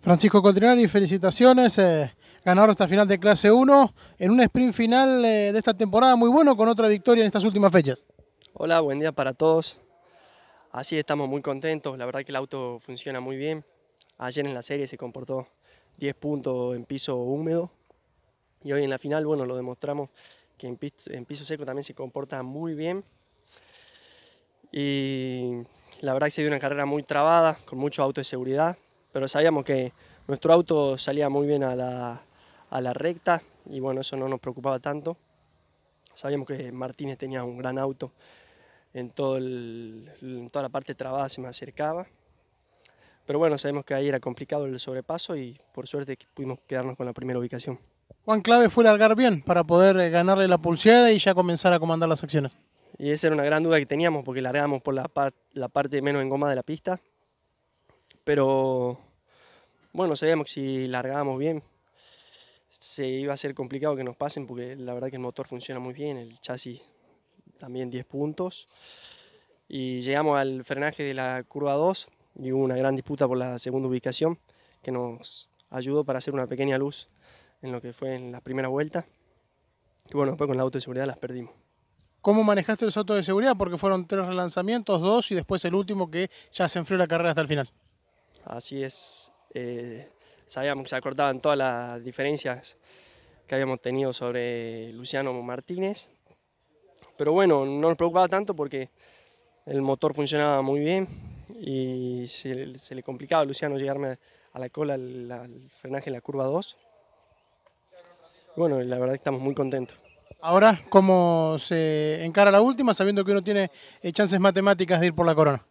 Francisco Coltrinari, felicitaciones. Eh, ganador ganador esta final de clase 1 en un sprint final eh, de esta temporada muy bueno con otra victoria en estas últimas fechas. Hola, buen día para todos. Así estamos muy contentos. La verdad que el auto funciona muy bien. Ayer en la serie se comportó 10 puntos en piso húmedo. Y hoy en la final, bueno, lo demostramos que en piso, en seco también se comporta muy bien. Y la verdad que se dio una carrera muy trabada, con mucho auto de seguridad pero sabíamos que nuestro auto salía muy bien a la, recta y bueno, eso no nos preocupaba tanto. Sabíamos que Martínez tenía un gran auto en, todo toda la parte trabada, se me acercaba. Pero bueno, sabemos que ahí era complicado el sobrepaso y por suerte pudimos quedarnos con la primera ubicación. Juan Clave fue largar bien para poder eh, ganarle la pulseada y ya comenzar a comandar las acciones. Y esa era una gran duda que teníamos porque largamos por la, la parte menos en goma de la pista pero bueno, sabíamos que si largábamos bien se iba a ser complicado que nos pasen porque la verdad que el motor funciona muy bien, el chasis también 10 puntos. Y llegamos al frenaje de la curva 2 y hubo una gran disputa por la segunda ubicación que nos ayudó para hacer una pequeña luz en lo que fue en la primera vuelta. Y bueno, después con la auto de seguridad las perdimos. ¿Cómo manejaste los autos de seguridad? Porque fueron tres relanzamientos, dos y después el último que ya se enfrió la carrera hasta el final. Así es, eh, sabíamos que se acortaban todas las diferencias que habíamos tenido sobre Luciano Martínez. Pero bueno, no nos preocupaba tanto porque el motor funcionaba muy bien y se, le complicaba a Luciano llegarme a la cola el, frenaje en la curva 2. Bueno, la verdad que estamos muy contentos. Ahora, ¿cómo se encara la última sabiendo que uno tiene eh, chances matemáticas de ir por la corona?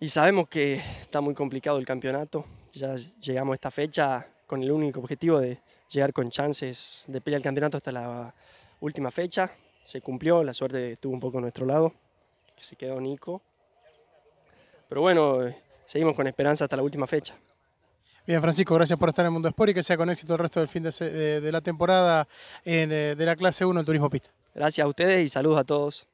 y sabemos que está muy complicado el campeonato. Ya llegamos a esta fecha con el único objetivo de llegar con chances de pelear el campeonato hasta la última fecha. Se cumplió, la suerte estuvo un poco a nuestro lado, se quedó Nico. Pero bueno, seguimos con esperanza hasta la última fecha. Bien, Francisco, gracias por estar en Mundo Sport y que sea con éxito el resto del fin de, la temporada eh, de la clase 1 en Turismo Pista. Gracias a ustedes y saludos a todos.